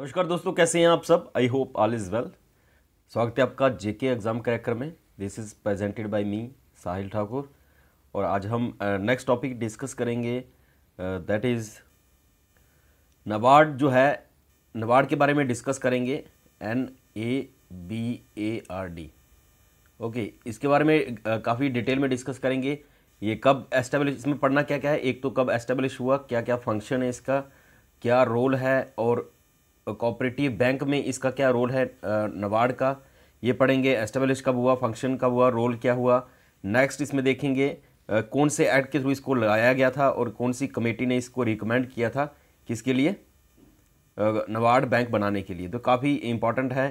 नमस्कार दोस्तों कैसे हैं आप सब I hope all is well स्वागत है आपका जेके एग्ज़ाम क्रैकर में this is presented by me Sahil Thakur और आज हम नेक्स्ट टॉपिक डिस्कस करेंगे दैट इज़ नबार्ड जो है नबार्ड के बारे में डिस्कस करेंगे N A B A R D okay इसके बारे में uh, काफ़ी डिटेल में डिस्कस करेंगे ये कब एस्टेब्लिश इसमें पढ़ना क्या क्या है एक तो कब एस्टेब्लिश हुआ क्या क्या फंक्शन है इसका क्या रोल है और कोऑपरेटिव बैंक में इसका क्या रोल है नवाड का ये पढ़ेंगे एस्टेब्लिश कब हुआ फंक्शन कब हुआ रोल क्या हुआ नेक्स्ट इसमें देखेंगे कौन से एक्ट के थ्रू इसको लगाया गया था और कौन सी कमेटी ने इसको रिकमेंड किया था किसके लिए नवाड बैंक बनाने के लिए तो काफ़ी इंपॉर्टेंट है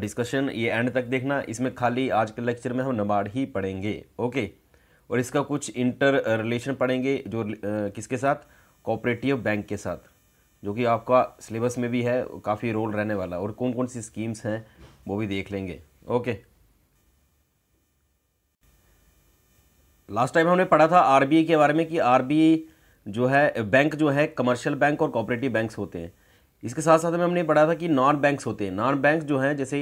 डिस्कशन ये एंड तक देखना इसमें खाली आज के लेक्चर में हम नवाड़ ही पढ़ेंगे ओके और इसका कुछ इंटर रिलेशन पढ़ेंगे जो किसके साथ कोऑपरेटिव बैंक के साथ जो कि आपका सिलेबस में भी है काफ़ी रोल रहने वाला और कौन कौन सी स्कीम्स हैं वो भी देख लेंगे ओके लास्ट टाइम हमने पढ़ा था आरबीआई के बारे में कि आरबीआई जो है बैंक जो है कमर्शियल बैंक और कॉपरेटिव बैंक्स होते हैं इसके साथ साथ में हमने पढ़ा था कि नॉन बैंक्स होते हैं नॉन बैंक जो हैं जैसे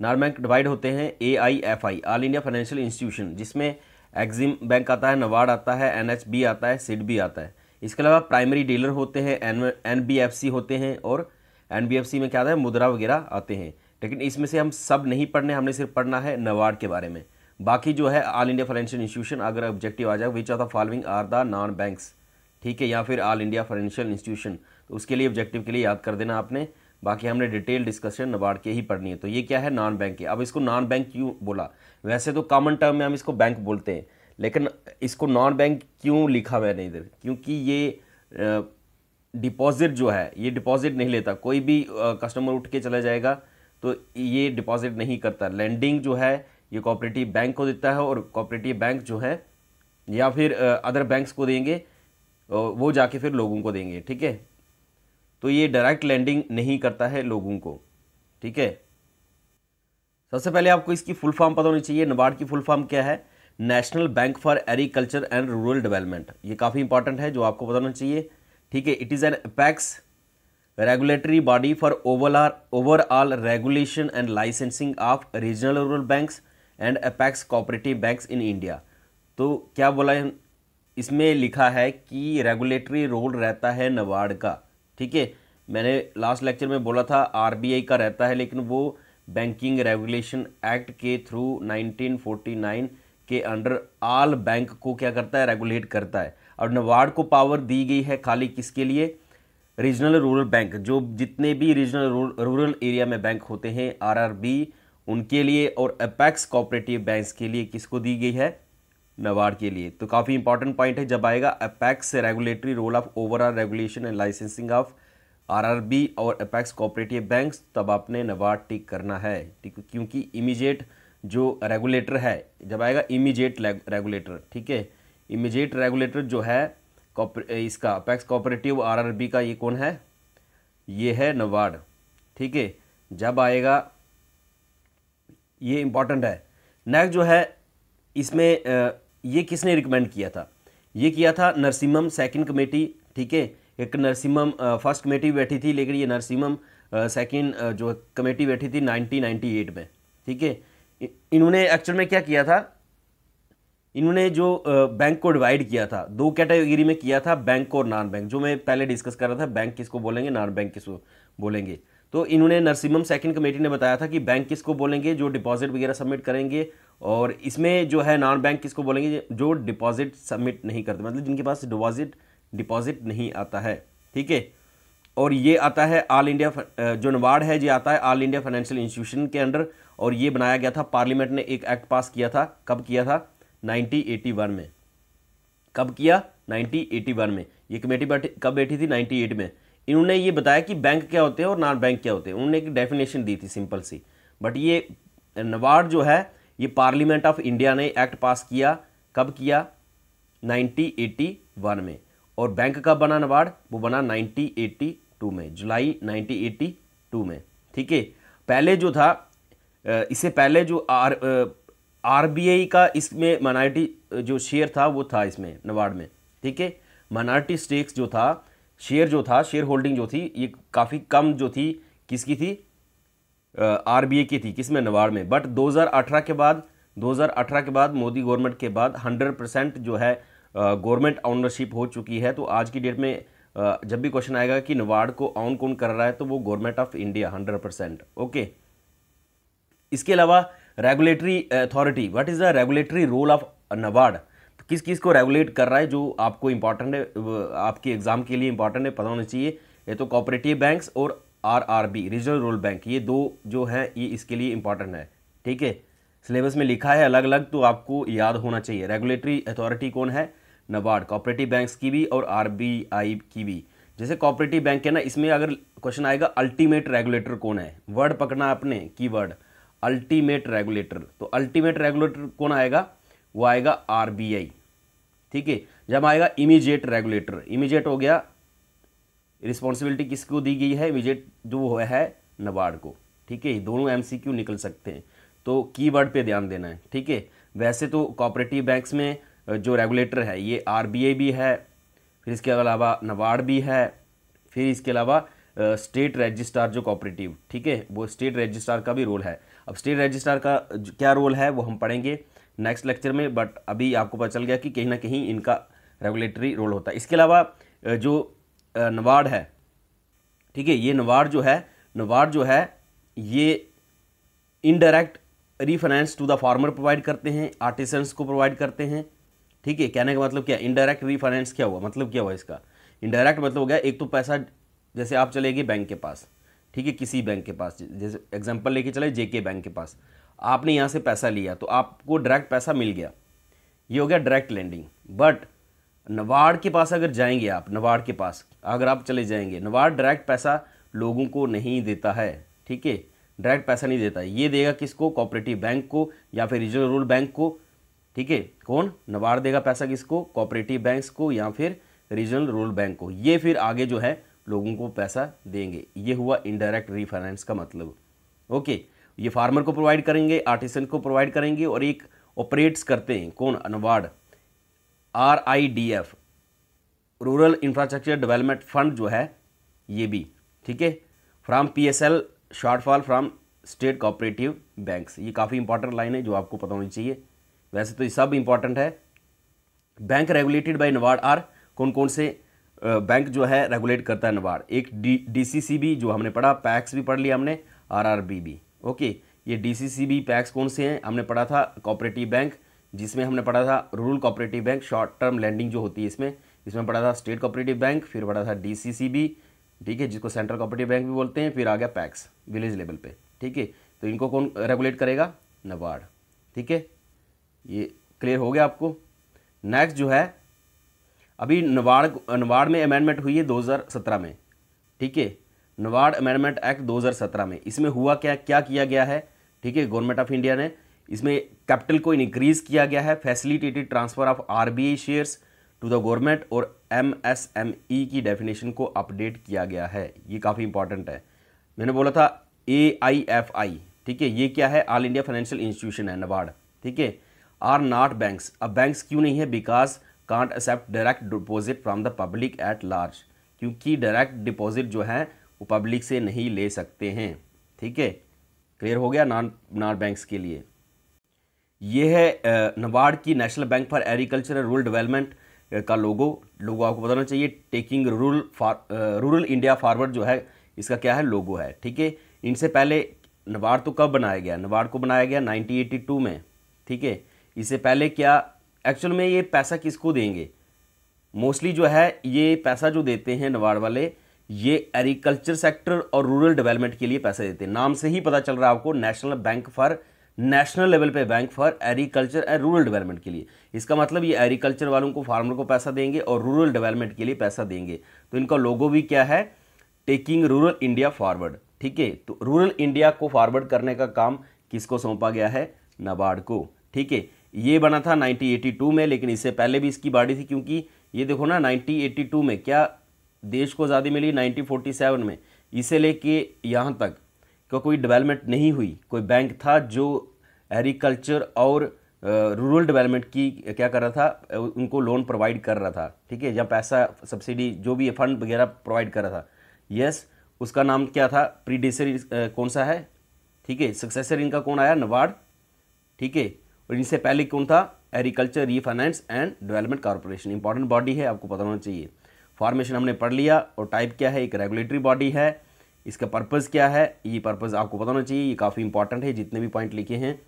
नॉन बैंक डिवाइड होते हैं A I F I all India financial institution जिसमें एग्जिम बैंक आता है नवाड आता है एन आता है सिड आता है इसके अलावा प्राइमरी डीलर होते हैं एन एन होते हैं और एन में क्या आता है मुद्रा वगैरह आते हैं लेकिन इसमें से हम सब नहीं पढ़ने हमने सिर्फ पढ़ना है नवार्ड के बारे में बाकी जो है ऑल इंडिया फाइनेंशियल इंस्टीट्यूशन अगर ऑब्जेक्टिव आ जाए which of the following are the non banks ठीक है या फिर ऑल इंडिया फाइनेंशियल इंस्टीट्यूशन तो उसके लिए ऑब्जेक्टिव के लिए याद कर देना आपने बाकी हमने डिटेल डिस्कशन नबार्ड के ही पढ़नी है तो ये क्या है नॉन बैंक की अब इसको नॉन बैंक क्यों बोला वैसे तो कॉमन टर्म में हम इसको बैंक बोलते हैं लेकिन इसको नॉन बैंक क्यों लिखा मैंने इधर क्योंकि ये डिपॉजिट जो है ये डिपॉजिट नहीं लेता कोई भी कस्टमर उठ के चला जाएगा तो ये डिपॉजिट नहीं करता लैंडिंग जो है ये कॉपरेटिव बैंक को देता है और कॉपरेटिव बैंक जो है या फिर अदर बैंक्स को देंगे वो जाके फिर लोगों को देंगे ठीक है तो ये डायरेक्ट लैंडिंग नहीं करता है लोगों को ठीक है सबसे पहले आपको इसकी फुल फॉर्म पता होनी चाहिए नबार्ड की फुल फॉर्म क्या है national bank for agriculture and rural development ये काफ़ी इंपॉर्टेंट है जो आपको बताना चाहिए ठीक है it is an apex regulatory body for overall overall regulation and licensing of regional rural banks and apex cooperative banks in India तो क्या बोला है इसमें लिखा है कि रेगुलेटरी रोल रहता है नवाड़ का ठीक है मैंने लास्ट लेक्चर में बोला था आरबीआई का रहता है लेकिन वो बैंकिंग रेगुलेशन एक्ट के थ्रू 1949 के अंडर आल बैंक को क्या करता है रेगुलेट करता है और नवार्ड को पावर दी गई है खाली किसके लिए रीजनल रूरल बैंक जो जितने भी रीजनल रूरल एरिया में बैंक होते हैं आरआरबी उनके लिए और अपैक्स कोऑपरेटिव बैंक्स के लिए किसको दी गई है नवार के लिए तो काफ़ी इंपॉर्टेंट पॉइंट है जब आएगा apex regulatory role of overall regulation and licensing of RRB और अपैक्स कोऑपरेटिव बैंक्स तब आपने नवार टिक करना है ठीक क्योंकि इमीजिएट जो रेगुलेटर है जब आएगा इमीजिएट रेगुलेटर ठीक है इमीजिएट रेगुलेटर जो है इसका अपेक्स कोऑपरेटिव आरआरबी का ये कौन है ये है नवाड ठीक है जब आएगा ये इम्पॉर्टेंट है नेक्स्ट जो है इसमें ये किसने रिकमेंड किया था ये किया था नरसिम्हम सेकंड कमेटी ठीक है एक नरसिम्हम फर्स्ट कमेटी बैठी थी लेकिन ये नरसिम्हम सेकंड जो कमेटी बैठी थी 1998 में ठीक है इन्होंने एक्चुअल में क्या किया था इन्होंने जो बैंक को डिवाइड किया था दो कैटेगरी में किया था बैंक और नॉन बैंक जो मैं पहले डिस्कस कर रहा था बैंक किसको बोलेंगे नॉन बैंक किसको बोलेंगे तो इन्होंने नरसिम्हम सेकंड कमेटी ने बताया था कि बैंक किसको बोलेंगे जो डिपॉजिट वगैरह सबमिट करेंगे और इसमें जो है नॉन बैंक किसको बोलेंगे जो डिपॉजिट सबमिट नहीं करते मतलब जिनके पास डिपॉजिट डिपॉजिट नहीं आता है ठीक है और ये आता है ऑल इंडिया जो नवाड है ये आता है ऑल इंडिया फाइनेंशियल इंस्टीट्यूशन के अंडर और ये बनाया गया था पार्लियामेंट ने एक एक्ट पास किया था कब किया था 1981 में कब किया 1981 में ये कमेटी बैठी कब बैठी थी 98 में इन्होंने ये बताया कि बैंक क्या होते हैं और नॉन बैंक क्या होते हैं उन्होंने एक डेफिनेशन दी थी सिंपल सी बट ये नवार्ड जो है ये पार्लियामेंट ऑफ इंडिया ने एक्ट पास किया कब किया 1981 में और बैंक कब बना नवार्ड वो बना 1982 में जुलाई 1982 में ठीक है पहले जो था इससे पहले जो आर आरबीआई का इसमें माइनॉरिटी जो शेयर था वो था इसमें नवाड में ठीक है माइनॉरिटी स्टेक्स जो था शेयर जो था शेयर होल्डिंग जो थी ये काफ़ी कम जो थी किसकी थी आरबीआई की थी किसमें नवाड़ में बट 2018 के बाद 2018 के बाद मोदी गवर्नमेंट के बाद 100 परसेंट जो है गवर्नमेंट ऑनरशिप हो चुकी है तो आज की डेट में जब भी क्वेश्चन आएगा कि नवाड़ को ऑन कौन कर रहा है तो वो government of India 100 percent okay इसके अलावा regulatory authority what is the regulatory role of NABARD तो किस किस को रेगुलेट कर रहा है जो आपको इंपॉर्टेंट है आपके एग्जाम के लिए इंपॉर्टेंट है पता होना चाहिए ये तो कॉपरेटिव बैंक्स और आरआरबी रीजनल रोल बैंक ये दो जो हैं ये इसके लिए इंपॉर्टेंट है ठीक है सिलेबस में लिखा है अलग अलग तो आपको याद होना चाहिए रेगुलेटरी अथॉरिटी कौन है नबार्ड कॉपरेटिव बैंक्स की भी और आर की भी जैसे कॉपरेटिव बैंक है ना इसमें अगर क्वेश्चन आएगा अल्टीमेट रेगुलेटर कौन है वर्ड पकड़ना आपने की वर्ड अल्टीमेट रेगुलेटर तो अल्टीमेट रेगुलेटर कौन आएगा वो आएगा आर ठीक है जब आएगा इमीजिएट रेगुलेटर इमीजिएट हो गया रिस्पॉन्सिबिलिटी किसको दी गई है इमीजिएट जो हुआ है नबार्ड को ठीक है दोनों एम निकल सकते हैं तो की पे ध्यान देना है ठीक है वैसे तो कॉपरेटिव बैंक्स में जो रेगुलेटर है ये आर भी है फिर इसके अलावा नबार्ड भी है फिर इसके अलावा स्टेट रजिस्ट्रार जो कॉपरेटिव ठीक है वो स्टेट रजिस्ट्रार का भी रोल है अब स्टेट रजिस्ट्रार का क्या रोल है वो हम पढ़ेंगे नेक्स्ट लेक्चर में बट अभी आपको पता चल गया कि कहीं ना कहीं इनका रेगुलेटरी रोल होता है इसके अलावा जो नवाड़ है ठीक है ये नवाड़ जो है नवाड़ जो है ये indirect refinance to the farmer provide करते हैं आर्टिसंस को प्रोवाइड करते हैं ठीक है कहने का मतलब क्या इनडायरेक्ट रीफाइनेंस क्या हुआ मतलब क्या हुआ इसका इनडायरेक्ट मतलब हो गया एक तो पैसा जैसे आप चले गए बैंक के पास ठीक है किसी बैंक के पास जैसे एग्जाम्पल लेके चले जेके बैंक के पास आपने यहाँ से पैसा लिया तो आपको डायरेक्ट पैसा मिल गया ये हो गया डायरेक्ट लैंडिंग बट नवाड़ के पास अगर जाएंगे आप नवाड़ के पास अगर आप चले जाएंगे नवाड़ डायरेक्ट पैसा लोगों को नहीं देता है ठीक है डायरेक्ट पैसा नहीं देता ये देगा किसको कोऑपरेटिव बैंक को या फिर रिजर्व रूरल बैंक को ठीक है कौन नवाड़ देगा पैसा किसको कोऑपरेटिव बैंक को या फिर रीजनल रूरल बैंक को ये फिर आगे जो है लोगों को पैसा देंगे ये हुआ इनडायरेक्ट रीफाइनेंस का मतलब ओके ये फार्मर को प्रोवाइड करेंगे आर्टिसन को प्रोवाइड करेंगे और एक ऑपरेट्स करते हैं कौन अनवाड़ R I D F rural infrastructure development fund जो है ये भी ठीक है from P S L shortfall from state cooperative banks ये काफ़ी इंपॉर्टेंट लाइन है जो आपको पता होनी चाहिए वैसे तो ये सब इंपॉर्टेंट है bank regulated by NABARD are कौन कौन से बैंक जो है रेगुलेट करता है नबार्ड एक डी डीसीसीबी जो हमने पढ़ा पैक्स भी पढ़ लिया हमने बी बी ओके ये डीसीसीबी पैक्स कौन से हैं हमने पढ़ा था कॉपरेटिव बैंक जिसमें हमने पढ़ा था rural cooperative bank short term lending जो होती है इसमें इसमें पढ़ा था स्टेट कॉपरेटिव बैंक फिर पढ़ा था बी ठीक है जिसको सेंट्रल कॉपरेटिव बैंक भी बोलते हैं फिर आ गया पैक्स विलेज लेवल पर ठीक है तो इनको कौन रेगुलेट करेगा नबार्ड ठीक है ये क्लियर हो गया आपको नेक्स्ट जो है अभी नवाड़ नवाड़ में अमेंडमेंट हुई है 2017 में ठीक है नवाड़ अमेंडमेंट एक्ट 2017 में इसमें हुआ क्या क्या किया गया है ठीक है गवर्नमेंट ऑफ इंडिया ने इसमें कैपिटल को इनक्रीज किया गया है facilitated transfer of R shares to the government और एम e की डेफिनेशन को अपडेट किया गया है ये काफ़ी इंपॉर्टेंट है मैंने बोला था ए आई एफ आई ठीक है ये क्या है ऑल इंडिया फाइनेंशियल इंस्टीट्यूशन है नवाड ठीक है आर नॉट बैंक्स अब बैंक्स क्यों नहीं है because can't accept direct deposit from the public at large क्योंकि डायरेक्ट डिपॉजिट जो है वो पब्लिक से नहीं ले सकते हैं ठीक है क्लियर हो गया नॉन नॉन बैंक्स के लिए ये है नबार्ड की national bank for agriculture rural development का लोगो लोगो आपको बताना चाहिए taking rural far rural India forward जो है इसका क्या है लोगो है ठीक है इनसे पहले नबार्ड तो कब बनाया गया नबार्ड को बनाया गया 1982 में ठीक है इससे पहले क्या एक्चुअल में ये पैसा किसको देंगे मोस्टली जो है ये पैसा जो देते हैं नवाड़ वाले ये एग्रीकल्चर सेक्टर और रूरल डेवलपमेंट के लिए पैसे देते हैं नाम से ही पता चल रहा है आपको national bank for national level पे bank for agriculture and rural development के लिए इसका मतलब ये एग्रीकल्चर वालों को फार्मर को पैसा देंगे और रूरल डेवलपमेंट के लिए पैसा देंगे तो इनका लोगो भी क्या है टेकिंग रूरल इंडिया फॉरवर्ड ठीक है तो रूरल इंडिया को फॉरवर्ड करने का काम किसको सौंपा गया है नबार्ड को ठीक है ये बना था 1982 में लेकिन इससे पहले भी इसकी बाड़ी थी क्योंकि ये देखो ना 1982 में क्या देश को आज़ादी मिली 1947 में इसे लेके यहाँ तक का कोई डेवलपमेंट नहीं हुई कोई बैंक था जो एग्रीकल्चर और रूरल डेवलपमेंट की क्या कर रहा था उनको लोन प्रोवाइड कर रहा था ठीक है या पैसा सब्सिडी जो भी फंड वगैरह प्रोवाइड कर रहा था यस yes, उसका नाम क्या था प्रीडेसर कौन सा है ठीक है सक्सेसर इनका कौन आया नवाड ठीक है और इससे पहले कौन था agriculture refinance and development corporation important body है आपको पता होना चाहिए फॉर्मेशन हमने पढ़ लिया और टाइप क्या है एक रेगुलेटरी बॉडी है इसका पर्पज़ क्या है ये पर्पज़ आपको पता होना चाहिए ये काफ़ी इंपॉर्टेंट है जितने भी पॉइंट लिखे हैं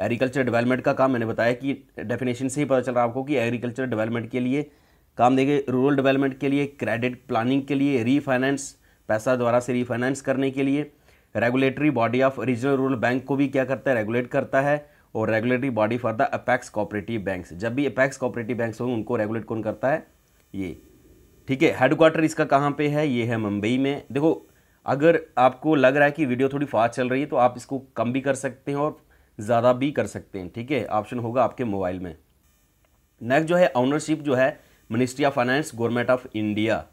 एग्रीकल्चर डेवलपमेंट का काम मैंने बताया कि डेफिनेशन से ही पता चल रहा है आपको कि एग्रीकल्चर डेवलपमेंट के लिए काम देंगे रूरल डेवलपमेंट के लिए क्रेडिट प्लानिंग के लिए रीफाइनेंस पैसा द्वारा से रीफाइनेंस करने के लिए regulatory body of regional rural bank को भी क्या करता है रेगुलेट करता है और regulatory body for the apex cooperative banks जब भी अपैक्स कॉपरेटिव बैंक्स होंगे उनको रेगुलेट कौन करता है ये ठीक है हेडक्वार्टर इसका कहाँ पे है ये है मुंबई में देखो अगर आपको लग रहा है कि वीडियो थोड़ी फास्ट चल रही है तो आप इसको कम भी कर सकते हैं और ज़्यादा भी कर सकते हैं ठीक है ऑप्शन होगा आपके मोबाइल में नेक्स्ट जो है ऑनरशिप जो है ministry of finance government of India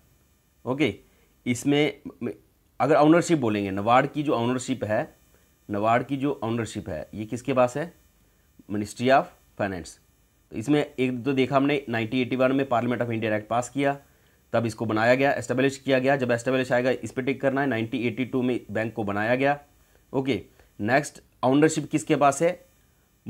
okay इसमें अगर ऑनरशिप बोलेंगे नवाड की जो ऑनरशिप है नवाड की जो ऑनरशिप है ये किसके पास है मिनिस्ट्री ऑफ फाइनेंस तो इसमें एक तो देखा हमने 1981 में parliament of India act pass किया तब इसको बनाया गया एस्टेब्लिश किया गया जब एस्टेब्लिश आएगा इस पर टिक करना है 1982 में बैंक को बनाया गया ओके नेक्स्ट ऑनरशिप किसके पास है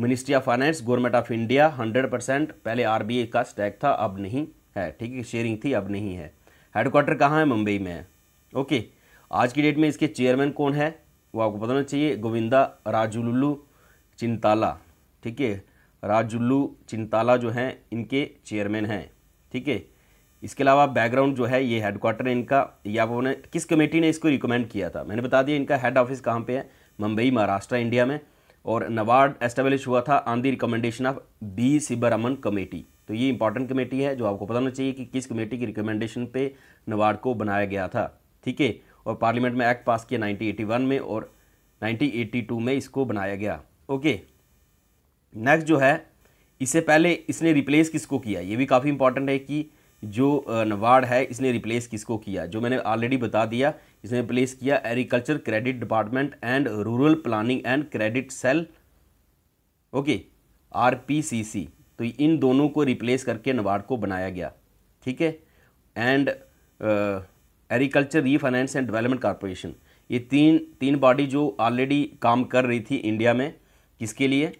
ministry of finance government of India hundred percent पहले आर का स्टैक था अब नहीं है ठीक है शेयरिंग थी अब नहीं है हेडक्वार्टर कहाँ है मुंबई में है ओके आज की डेट में इसके चेयरमैन कौन है वो आपको पता होना चाहिए गोविंदा राजुलुल्लू चिंताला ठीक है राजुल्लू चिंताला जो हैं इनके चेयरमैन हैं ठीक है इसके अलावा बैकग्राउंड जो है ये हेडक्वार्टर है इनका ये आप उन्होंने किस कमेटी ने इसको रिकमेंड किया था मैंने बता दिया इनका हेड ऑफिस कहाँ पे है मुंबई महाराष्ट्र इंडिया में और नवाड एस्टेब्लिश हुआ था on the recommendation of B Sivaraman committee तो ये इंपॉर्टेंट कमेटी है जो आपको पता होना चाहिए कि किस कमेटी की रिकमेंडेशन पे नवाड को बनाया गया था ठीक है और पार्लियामेंट में एक्ट पास किया 1981 में और 1982 में इसको बनाया गया ओके नेक्स्ट जो है इससे पहले इसने रिप्लेस किसको किया ये भी काफ़ी इंपॉर्टेंट है कि जो नवार्ड है इसने रिप्लेस किसको किया जो मैंने ऑलरेडी बता दिया इसने रिप्लेस किया agriculture credit department and rural planning and credit cell okay R P C C तो इन दोनों को रिप्लेस करके नवाड़ को बनाया गया ठीक है and agriculture refinance and development corporation ये तीन तीन बॉडी जो ऑलरेडी काम कर रही थी इंडिया में किसके लिए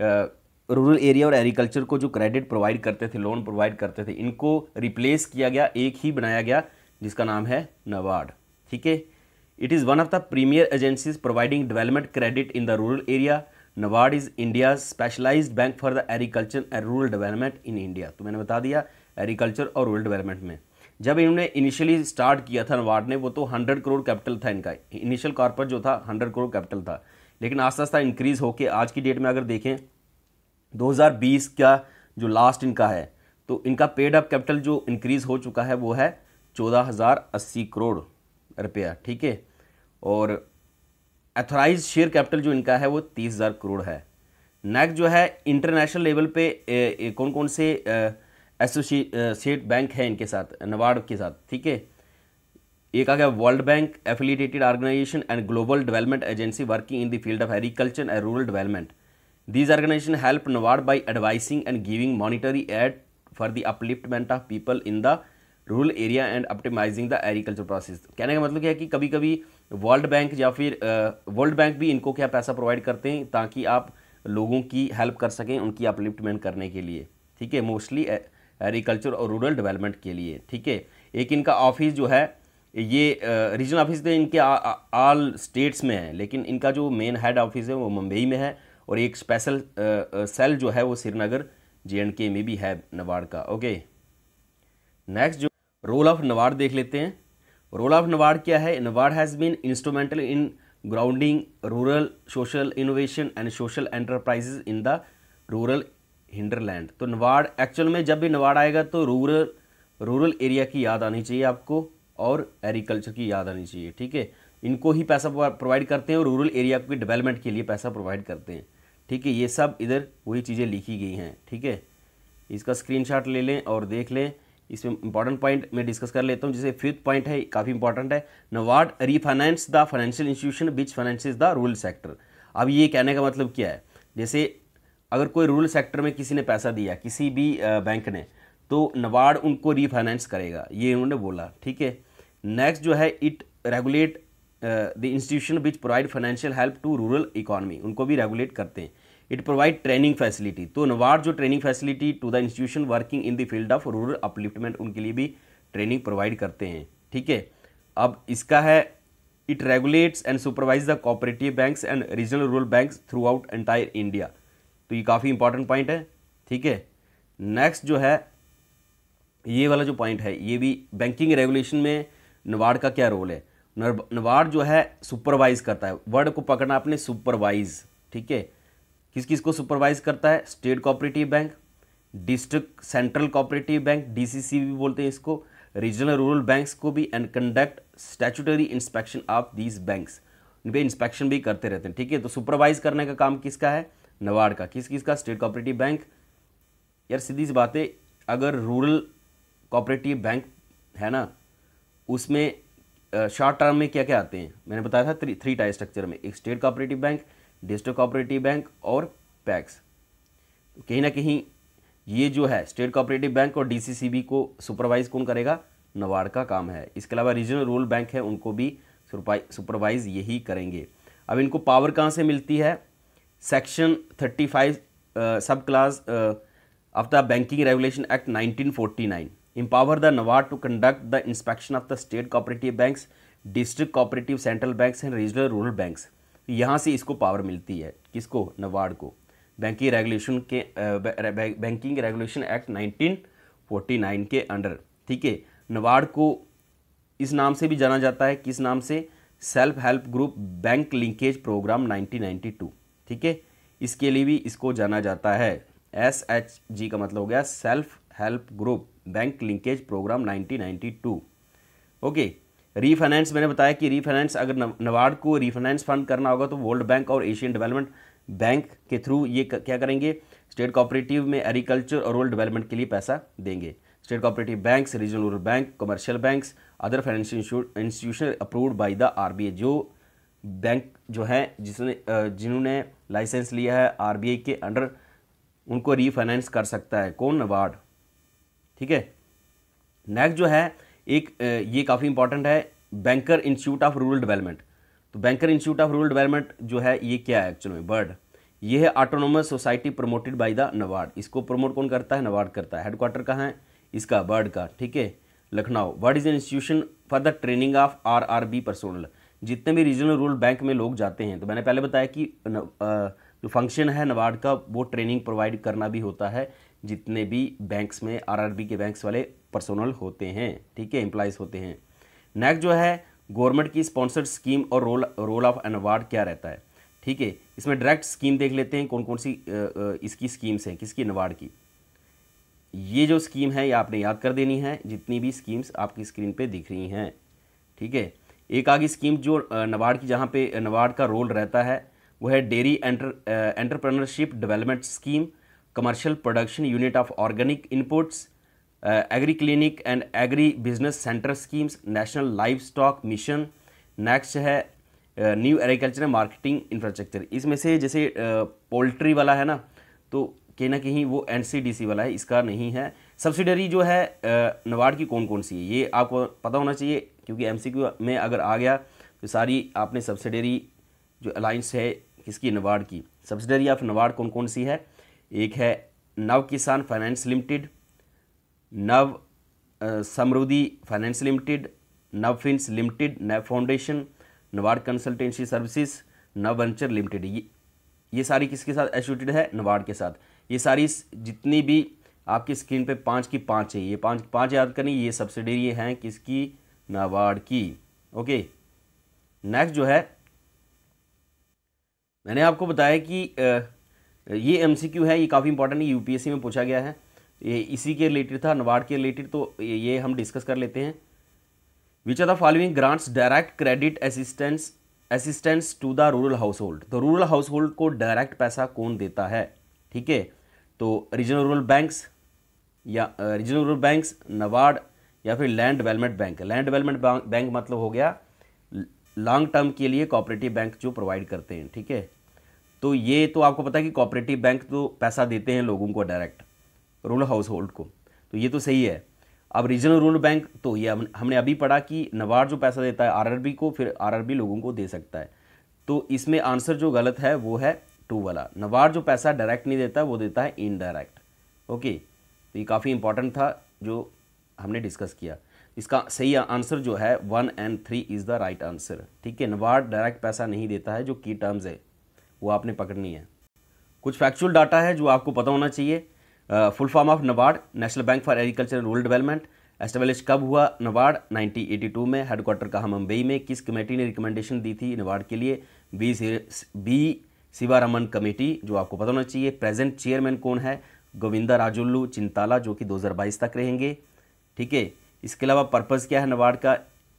रूरल एरिया और एग्रीकल्चर को जो क्रेडिट प्रोवाइड करते थे लोन प्रोवाइड करते थे इनको रिप्लेस किया गया एक ही बनाया गया जिसका नाम है नवार्ड ठीक है it is one of the premier agencies providing development credit in the rural area NABARD is India specialise bank for the agriculture and rural development in India तो मैंने बता दिया एग्रीकल्चर और रूरल डेवलपमेंट में जब इन्होंने इनिशियली स्टार्ट किया था नवार्ड ने वो तो हंड्रेड करोड़ कैपिटल था इनका इनिशियल कॉर्पोरेट जो था हंड्रेड करोड़ कैपिटल था लेकिन आस्ता आस्ता इंक्रीज़ होकर आज की डेट में अगर देखें 2020 का जो लास्ट इनका है तो इनका पेड अप कैपिटल जो इंक्रीज़ हो चुका है वो है चौदह हज़ार अस्सी करोड़ रुपया ठीक है और एथोराइज शेयर कैपिटल जो इनका है वो तीस हज़ार करोड़ है नेक्स्ट जो है इंटरनेशनल लेवल पे ए, ए, कौन कौन से एसोसिएट बैंक है इनके साथ नवाड के साथ ठीक है एक आ गया world bank affiliated organisation and global development agency working in the field of agriculture and rural development these organisation help NABARD by advising and giving monetary aid for the upliftment of people in the rural area and optimising the agriculture process कहने का मतलब क्या है कि कभी कभी world bank या फिर वर्ल्ड बैंक भी इनको क्या पैसा प्रोवाइड करते हैं ताकि आप लोगों की हेल्प कर सकें उनकी अपलिफ्टमेंट करने के लिए ठीक है मोस्टली एग्रीकल्चर और रूरल डेवलपमेंट के लिए ठीक है एक इनका ऑफिस जो है ये रीजनल ऑफिस तो इनके ऑल स्टेट्स में है लेकिन इनका जो मेन हेड ऑफिस है वो मुंबई में है और एक स्पेशल सेल जो है वो श्रीनगर जे एंड के में भी है नवाड़ का ओके नेक्स्ट जो रोल ऑफ नवाड़ देख लेते हैं रोल ऑफ नवाड़ क्या है NABARD has been instrumental in grounding rural social innovation and social enterprises in the rural hinterland तो नवाड़ एक्चुअल में जब भी नवाड़ आएगा तो रूरल रूरल एरिया की याद आनी चाहिए आपको और एग्रीकल्चर की याद आनी चाहिए ठीक है इनको ही पैसा प्रोवाइड करते हैं और रूरल एरिया की डेवलपमेंट के लिए पैसा प्रोवाइड करते हैं ठीक है ये सब इधर वही चीज़ें लिखी गई हैं ठीक है इसका स्क्रीनशॉट ले लें और देख लें इसमें इंपॉर्टेंट पॉइंट मैं डिस्कस कर लेता हूँ जैसे फिफ्थ पॉइंट है काफ़ी इंपॉर्टेंट है NABARD refinance the financial institution which finances the rural sector अब ये कहने का मतलब क्या है जैसे अगर कोई रूरल सेक्टर में किसी ने पैसा दिया किसी भी बैंक ने तो नवाड उनको रीफाइनेंस करेगा ये उन्होंने बोला ठीक है नेक्स्ट जो है it regulate the institution which provide financial help to rural economy उनको भी रेगुलेट करते हैं इट प्रोवाइड ट्रेनिंग फैसिलिटी तो नवाड जो training facility to the institution working in the field of rural upliftment उनके लिए भी ट्रेनिंग प्रोवाइड करते हैं ठीक है अब इसका है it regulates and supervise the cooperative banks and regional rural banks throughout entire India तो ये काफ़ी इंपॉर्टेंट पॉइंट है ठीक है नेक्स्ट जो है ये वाला जो पॉइंट है ये भी बैंकिंग रेगुलेशन में नवाड़ का क्या रोल है नवाड़ जो है सुपरवाइज करता है वर्ड को पकड़ना अपने सुपरवाइज ठीक है किस किस को सुपरवाइज करता है state cooperative bank district central cooperative bank DCC भी बोलते हैं इसको रीजनल रूरल बैंक्स को भी and conduct statutory inspection of these banks उन पर इंस्पेक्शन भी करते रहते हैं ठीक है तो सुपरवाइज करने का काम किसका है नवाड का किस किस का स्टेट कोऑपरेटिव बैंक यार सीधी सी बात है अगर रूरल कोऑपरेटिव बैंक है ना उसमें शॉर्ट टर्म में क्या क्या आते हैं मैंने बताया था थ्री थ्री टाइप स्ट्रक्चर में एक state cooperative bank district cooperative bank और पैक्स कहीं ना कहीं ये जो है स्टेट कॉपरेटिव बैंक और डीसीसीबी को सुपरवाइज कौन करेगा नवाड़ का काम है इसके अलावा रीजनल रूरल बैंक है उनको भी सुपरवाइज यही करेंगे अब इनको पावर कहाँ से मिलती है section thirty five sub class of the banking regulation act nine empower the NABARD to conduct the inspection of the state cooperative banks, district cooperative central banks and regional rural banks. यहाँ से इसको power मिलती है किसको नवाड़ को banking regulation के banking regulation act 1949 के under ठीक है नवाड को इस नाम से भी जाना जाता है किस नाम से self help group bank linkage programme 1992 ठीक है इसके लिए भी इसको जाना जाता है एस एच जी का मतलब हो गया self help group bank linkage programme 1992 okay refinance मैंने बताया कि रीफाइनेंस अगर नवाड को रीफाइनेंस फंड करना होगा तो वर्ल्ड बैंक और एशियन डेवलपमेंट बैंक के थ्रू ये क्या करेंगे स्टेट कॉपरेटिव में एग्रीकल्चर और रूरल डेवलपमेंट के लिए पैसा देंगे state cooperative banks regional rural bank commercial banks other financial institution approved by the RBI जो बैंक जो हैं जिसने जिन्होंने लाइसेंस लिया है आरबीआई के अंडर उनको रीफाइनेंस कर सकता है कौन नबार्ड ठीक है नेक्स्ट जो है एक ये काफ़ी इंपॉर्टेंट है banker institute of rural development तो banker institute of rural development जो है ये क्या है एक्चुअल में बर्ड ये है autonomous society promoted by the NABARD इसको प्रमोट कौन करता है नवाड करता है हेडक्वार्टर कहाँ है इसका बर्ड का ठीक है Lucknow BIRD is institution for the training of R R B personnel जितने भी रीजनल रूरल बैंक में लोग जाते हैं तो मैंने पहले बताया कि जो फंक्शन है नवाड का वो ट्रेनिंग प्रोवाइड करना भी होता है जितने भी बैंक्स में आरआरबी के बैंक्स वाले पर्सोनल होते हैं ठीक है एम्प्लॉयज़ होते हैं नेक्स्ट जो है गवर्नमेंट की स्पॉन्सर्ड स्कीम और role role of NABARD क्या रहता है ठीक है इसमें डायरेक्ट स्कीम देख लेते हैं कौन कौन सी इसकी स्कीम्स हैं किसकी अवार्ड की ये जो स्कीम है ये आपने याद कर देनी है जितनी भी स्कीम्स आपकी स्क्रीन पर दिख रही हैं ठीक है एक आगे स्कीम जो नवाड की जहाँ पे नवाड का रोल रहता है वो है dairy enter entrepreneurship development scheme commercial production unit of organic inputs agri clinic and agri business centre schemes national livestock mission next है न्यू एग्रीकल्चर मार्केटिंग इंफ्रास्ट्रक्चर इसमें से जैसे पोल्ट्री uh, वाला है ना तो कहीं ना कहीं वो एन वाला है इसका नहीं है सब्सिडरी जो है नवाड uh, की कौन कौन सी है ये आपको पता होना चाहिए क्योंकि एम में अगर आ गया तो सारी आपने सब्सिडरी जो अलाइंस है किसकी नवाड की सब्सिडरी ऑफ नवाड कौन कौन सी है एक है नव किसान finance limited NABSAMRUDDHI finance limited NABFINS limited NABFOUNDATION NABARD consultancy services नव वेंचर लिमिटेड ये ये सारी किसके साथ एसोसिएटेड है नवाड के साथ ये सारी जितनी भी आपकी स्क्रीन पे पाँच की पाँच है ये पाँच पाँच याद करनी ये सब्सिडरी हैं किसकी नाबार्ड की ओके नेक्स्ट जो है मैंने आपको बताया कि ये एम है ये काफ़ी इंपॉर्टेंट है यूपीएससी में पूछा गया है ये इसी के रिलेटेड था नवाड के रिलेटेड तो ये हम डिस्कस कर लेते हैं which are the following grants direct credit assistance assistance to the rural household तो रूरल हाउस होल्ड को डायरेक्ट पैसा कौन देता है ठीक है तो रीजनल रूरल बैंक्स या रीजनल रूरल बैंक्स नवाड या फिर land development bank land development bank मतलब हो गया लॉन्ग टर्म के लिए कॉपरेटिव बैंक जो प्रोवाइड करते हैं ठीक है तो ये तो आपको पता है कि कॉपरेटिव बैंक तो पैसा देते हैं लोगों को डायरेक्ट रूरल हाउस होल्ड को तो ये तो सही है अब रीजनल रूरल बैंक तो ये हमने अभी पढ़ा कि नवार जो पैसा देता है आर को फिर आर लोगों को दे सकता है तो इसमें आंसर जो गलत है वो है टू वाला नवार जो पैसा डायरेक्ट नहीं देता वो देता है इनडायरेक्ट ओके तो ये काफ़ी इंपॉर्टेंट था जो हमने डिस्कस किया इसका सही आंसर जो है one and three is the right answer ठीक है नवार डायरेक्ट पैसा नहीं देता है जो की टर्म्स है वो आपने पकड़नी है कुछ फैक्चुअल डाटा है जो आपको पता होना चाहिए full form of NABARD national bank for agriculture and rural development establish कब हुआ नबार्ड 1982 में हेडक्वार्टर कहा मुंबई में किस कमेटी ने रिकमेंडेशन दी थी नबार्ड के लिए बी बी शिवारमन कमेटी जो आपको पता होना चाहिए प्रेजेंट चेयरमैन कौन है गोविंदा राजुल्लू चिंताला जो कि 2022 तक रहेंगे ठीक है इसके अलावा पर्पज़ क्या है नबार्ड का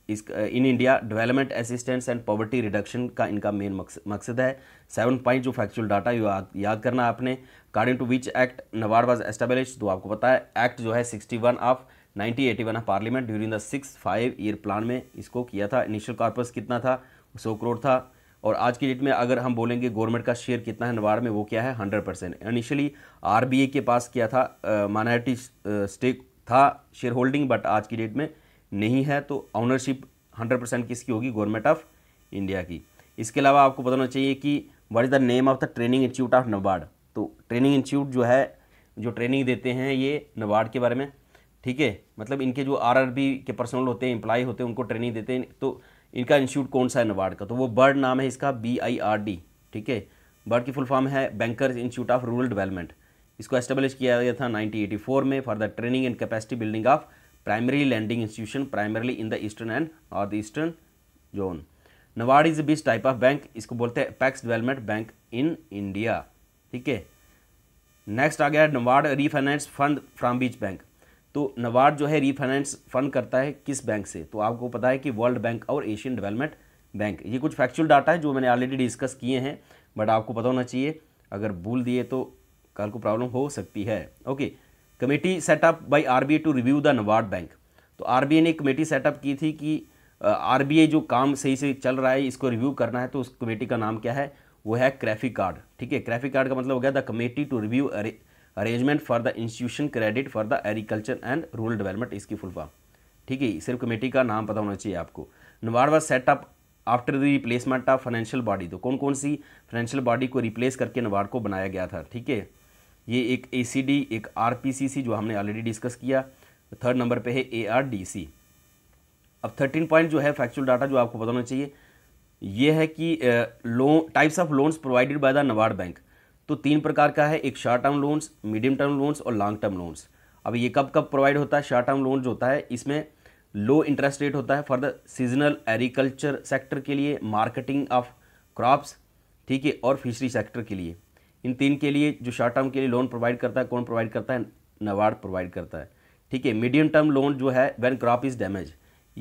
इस in India development assistance and poverty reduction का इनका मेन मकस, मकसद है सेवन पॉइंट जो फैक्चुअल डाटा याद याद करना आपने according to which act NABARD was establish तो आपको पता है एक्ट जो है sixty one of nineteen eighty one of parliament during the six five year plan में इसको किया था इनिशियल कॉर्पस कितना था सौ करोड़ था और आज की डेट में अगर हम बोलेंगे गवर्नमेंट का शेयर कितना है नवाड़ में वो क्या है हंड्रेड परसेंट इनिशियली आर के पास किया था माइनॉरिटी स्टेक था शेयर होल्डिंग बट आज की डेट में नहीं है तो ऑनरशिप 100 परसेंट किसकी होगी गवर्नमेंट ऑफ इंडिया की इसके अलावा आपको बताना चाहिए कि what is the name of the training institute of NABARD तो ट्रेनिंग इंस्टीट्यूट जो है जो ट्रेनिंग देते हैं ये नबार्ड के बारे में ठीक है मतलब इनके जो बी के पर्सनल होते हैं इंप्लाई होते हैं उनको ट्रेनिंग देते हैं तो इनका इंस्टीट्यूट कौन सा है नबार्ड का तो वो बर्ड नाम है इसका बी आई आर डी ठीक है बर्ड की फुल फॉर्म है bankers institute of rural development इसको एस्टेब्लिश किया गया था 1984 में for the training and capacity building of primarily lending institution primarily in the eastern and northeastern zone is is best type of bank isko bolte hai apex development bank in india theek hai next aa gaya NABARD refinance fund from which bank तो नवाड जो है refinance fund करता है किस bank से तो आपको पता है कि वर्ल्ड बैंक और एशियन डेवलपमेंट बैंक ये कुछ फैक्चुअल डाटा है जो मैंने ऑलरेडी डिस्कस किए हैं बट आपको पता होना चाहिए अगर भूल दिए तो कल को प्रॉब्लम हो सकती है okay okay. Committee set up by RBI to review the NABARD bank तो आरबीआई ने कमेटी सेटअप की थी कि आरबीआई जो काम सही से चल रहा है इसको रिव्यू करना है तो उस कमेटी का नाम क्या है वो है क्रेफिक कार्ड ठीक है क्रैफिक कार्ड का मतलब हो गया the committee to review arrangement for the institution credit for the agriculture and rural development इसकी फुल फॉर्म ठीक है सिर्फ कमेटी का नाम पता होना चाहिए आपको NABARD was set up after the replacement of financial body तो कौन कौन सी फाइनेंशियल बॉडी को रिप्लेस करके नबार्ड को बनाया गया था ठीक है ये एक ए एक आर जो हमने ऑलरेडी डिस्कस किया थर्ड नंबर पे है ए आर डी सी अब थर्टीन पॉइंट जो है फैक्चुअल डाटा जो आपको बताना चाहिए ये है कि loan types of loans provided by the NABARD bank तो तीन प्रकार का है एक short term loans medium term loans और लॉन्ग टर्म लोन्स अब ये कब कब प्रोवाइड होता है शॉर्ट टर्म लोन जो होता है इसमें लो इंटरेस्ट रेट होता है for the seasonal agriculture sector के लिए मार्केटिंग ऑफ क्रॉप्स ठीक है और फिशरी सेक्टर के लिए इन तीन के लिए जो शॉर्ट टर्म के लिए लोन प्रोवाइड करता है कौन प्रोवाइड करता है नवार्ड प्रोवाइड करता है ठीक है मीडियम टर्म लोन जो है वैन क्रॉप इज़ डैमेज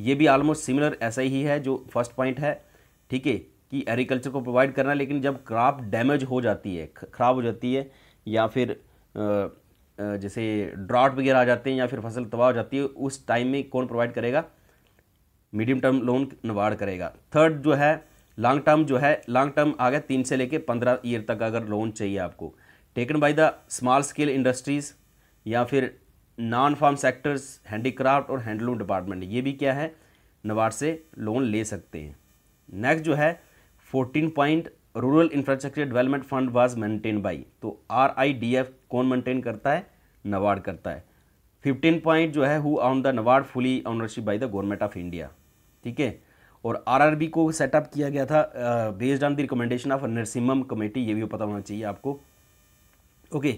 ये भी ऑलमोस्ट सिमिलर ऐसा ही है जो फर्स्ट पॉइंट है ठीक है कि एग्रीकल्चर को प्रोवाइड करना लेकिन जब क्रॉप डैमेज हो जाती है ख़राब हो जाती है या फिर जैसे ड्राट वगैरह आ जाते हैं या फिर फसल तबाह हो जाती है उस टाइम में कौन प्रोवाइड करेगा मीडियम टर्म लोन नवाड़ करेगा थर्ड जो है लॉन्ग टर्म जो है लॉन्ग टर्म आ गया तीन से लेके पंद्रह ईयर तक अगर लोन चाहिए आपको taken by the small scale industries या फिर नॉन फार्म सेक्टर्स हैंडीक्राफ्ट और हैंडलूम डिपार्टमेंट ये भी क्या है नवाड से लोन ले सकते हैं नेक्स्ट जो है fourteen point rural infrastructure development fund was maintain by तो आर आई डी एफ कौन मेंटेन करता है नवाड करता है फिफ्टीन पॉइंट जो है who on the NABARD fully ownership by the government of India ठीक है और आरआरबी को सेटअप किया गया था based on the recommendation of Narasimham committee ये भी पता होना चाहिए आपको okay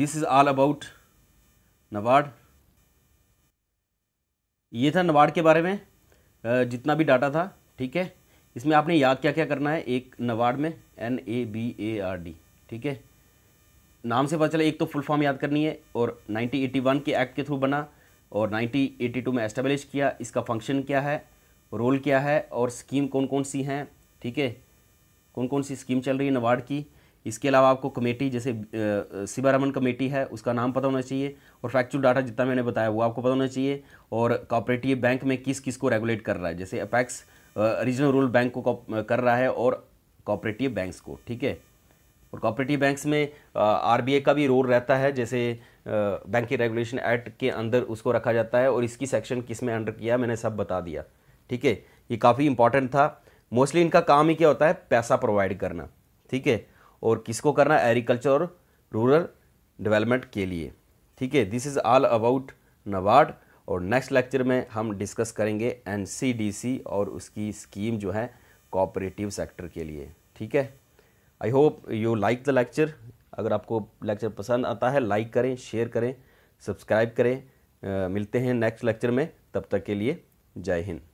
this is all about NABARD ये था नवाड के बारे में जितना भी डाटा था ठीक है इसमें आपने याद क्या क्या करना है एक नवाड में N A B A R D ठीक है नाम से पता चला एक तो फुल फॉर्म याद करनी है और 1981 के एक्ट के थ्रू बना और 1982 में एस्टेब्लिश किया इसका फंक्शन क्या है रोल क्या है और स्कीम कौन कौन सी हैं ठीक है कौन कौन सी स्कीम चल रही है नवार्ड की इसके अलावा आपको कमेटी जैसे शिवारमन कमेटी है उसका नाम पता होना चाहिए और फैक्चुअल डाटा जितना मैंने बताया वो आपको पता होना चाहिए और कॉपरेटिव बैंक में किस किस को रेगुलेट कर रहा है जैसे अपैक्स रीजनल रूरल बैंक को कर रहा है और कॉपरेटिव बैंक्स को ठीक है और कॉपरेटिव बैंक्स में आर का भी रोल रहता है जैसे बैंकिंग रेगुलेशन एक्ट के अंदर उसको रखा जाता है और इसकी सेक्शन किस में अंडर किया मैंने सब बता दिया ठीक है ये काफ़ी इंपॉर्टेंट था मोस्टली इनका काम ही क्या होता है पैसा प्रोवाइड करना ठीक है और किसको करना एग्रीकल्चर और रूरल डेवलपमेंट के लिए ठीक है this is all about NABARD और नेक्स्ट लेक्चर में हम डिस्कस करेंगे एन और उसकी स्कीम जो है कोऑपरेटिव सेक्टर के लिए ठीक है I hope you like the lecture अगर आपको लेक्चर पसंद आता है लाइक करें शेयर करें सब्सक्राइब करें मिलते हैं नेक्स्ट लेक्चर में तब तक के लिए जय हिंद